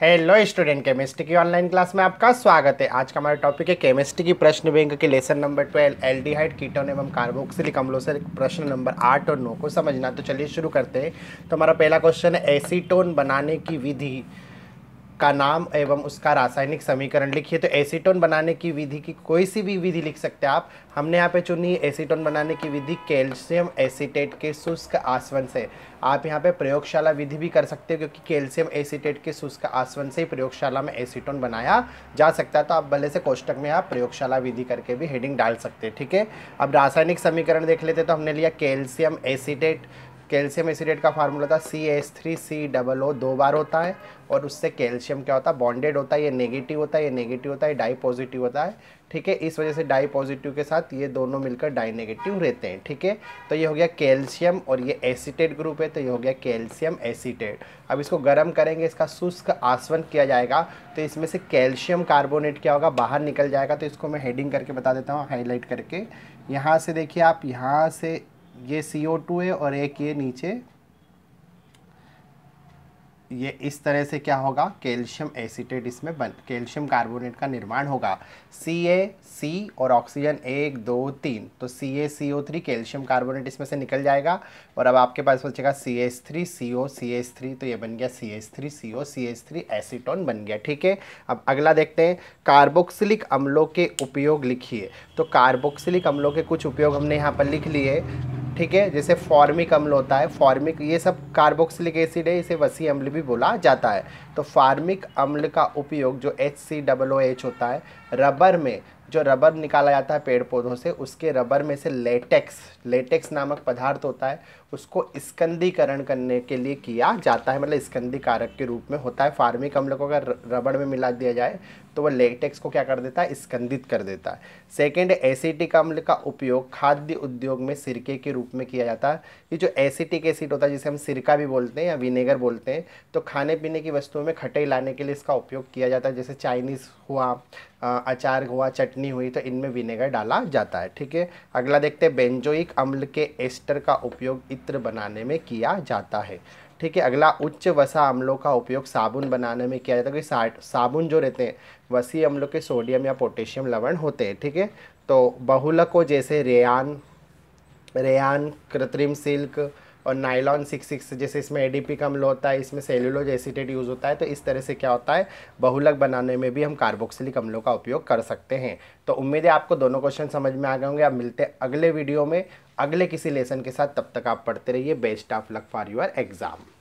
Hello student chemistry की online class में आपका स्वागत है आज का हमारा टॉपिक है केमिस्ट्री की प्रश्न बैंक के lesson number twelve aldehyde ketone एवं कार्बोक्सिलिक अम्लों से प्रश्न नंबर आठ और नौ को समझना तो चलिए शुरू करते हैं तो हमारा पहला क्वेश्चन है एसीटोन बनाने की विधि का नाम एवं उसका रासायनिक समीकरण लिखिए तो एसीटोन बनाने की विधि की कोई सी भी विधि लिख सकते हैं आप हमने यहाँ पे चुनी एसीटोन बनाने की विधि कैल्शियम एसीटेट के शुष्क आसवन से आप यहाँ पे प्रयोगशाला विधि भी कर सकते हो क्योंकि कैल्शियम एसीटेट के शुष्क आसवन से ही प्रयोगशाला में एसीटोन बनाया जा सकता है तो आप भले से कोष्टक में आप प्रयोगशाला विधि करके भी हेडिंग डाल सकते हैं ठीक है अब रासायनिक समीकरण देख लेते तो हमने लिया कैल्शियम एसीटेट कैल्शियम एसिडेट का फार्मूला था C S three C double O दो बार होता है और उससे कैल्शियम क्या होता है बॉन्डेड होता है ये नेगेटिव होता है ये नेगेटिव होता है डाई पॉजिटिव होता है ठीक है इस वजह से डाई पॉजिटिव के साथ ये दोनों मिलकर डाई नेगेटिव रहते हैं ठीक है तो ये हो गया कैल्शियम और ये एसिटेट ग्रुप है तो ये हो गया कैल्शियम एसिटेट अब इसको गर्म करेंगे इसका शुष्क आसवन किया जाएगा तो इसमें से कैल्शियम कार्बोनेट क्या होगा बाहर निकल जाएगा तो इसको मैं हेडिंग करके बता देता हूँ हाईलाइट करके यहाँ से देखिए आप यहाँ से ये CO2 है और एक ये नीचे ये इस तरह से क्या होगा कैल्शियम एसिटेट इसमें बन कैल्शियम कार्बोनेट का निर्माण होगा सी ए सी और ऑक्सीजन एक दो तीन तो C A C O three calcium carbonate इसमें से निकल जाएगा और अब आपके पास बचेगा C S three C O C S three तो ये बन गया C S three C O C S three acetone बन गया ठीक है अब अगला देखते हैं कार्बोक्सिलिक अम्लों के उपयोग लिखिए तो कार्बोक्सिलिक अम्लों के कुछ उपयोग हमने यहाँ पर लिख लिए ठीक है जैसे फॉर्मिक अम्ल होता है फॉर्मिक ये सब कार्बोक्सिलिक एसिड है इसे वसी अम्ल भी बोला जाता है तो फार्मिक अम्ल का उपयोग जो H C double O H होता है रबर में जो रबर निकाला जाता है पेड़ पौधों से उसके रबर में से लेटेक्स लेटेक्स नामक पदार्थ होता है उसको स्कंदीकरण करने के लिए किया जाता है मतलब स्कंदी कारक के रूप में होता है फार्मिक अम्ल को अगर रबड़ में मिला दिया जाए तो वह लेटेक्स को क्या कर देता है स्कंदित कर देता है सेकेंड एसिटिक अम्ल का उपयोग खाद्य उद्योग में सिरके के रूप में किया जाता है ये जो एसिटिक एसिड होता है जिसे हम सिरका भी बोलते हैं या विनेगर बोलते हैं तो खाने पीने की वस्तुओं में खटे लाने के लिए इसका उपयोग किया जाता है जैसे चाइनीज़ हुआ अचार हुआ चटनी नहीं हुई तो इनमें विनेगर डाला जाता है ठीक है अगला देखते हैं बेंजोइक अम्ल के एस्टर का उपयोग इत्र बनाने में किया जाता है ठीक है अगला उच्च वसा अम्लों का उपयोग साबुन बनाने में किया जाता है क्योंकि साबुन जो रहते हैं वसी अम्लों के सोडियम या पोटेशियम लवण होते हैं ठीक है थीके? तो बहुलकों जैसे रेयान रेयान कृत्रिम सिल्क और नाइलॉन सिक्स सिक्स जैसे इसमें ए डी पी कम लो होता है इसमें सेल्यूलोज एसिटेट यूज़ होता है तो इस तरह से क्या होता है बहुलक बनाने में भी हम कार्बोक्सिलिक अम्लों का उपयोग कर सकते हैं तो उम्मीद है आपको दोनों क्वेश्चन समझ में आ गए होंगे आप मिलते हैं अगले वीडियो में अगले किसी लेसन के साथ तब तक आप पढ़ते रहिए best of luck for your exam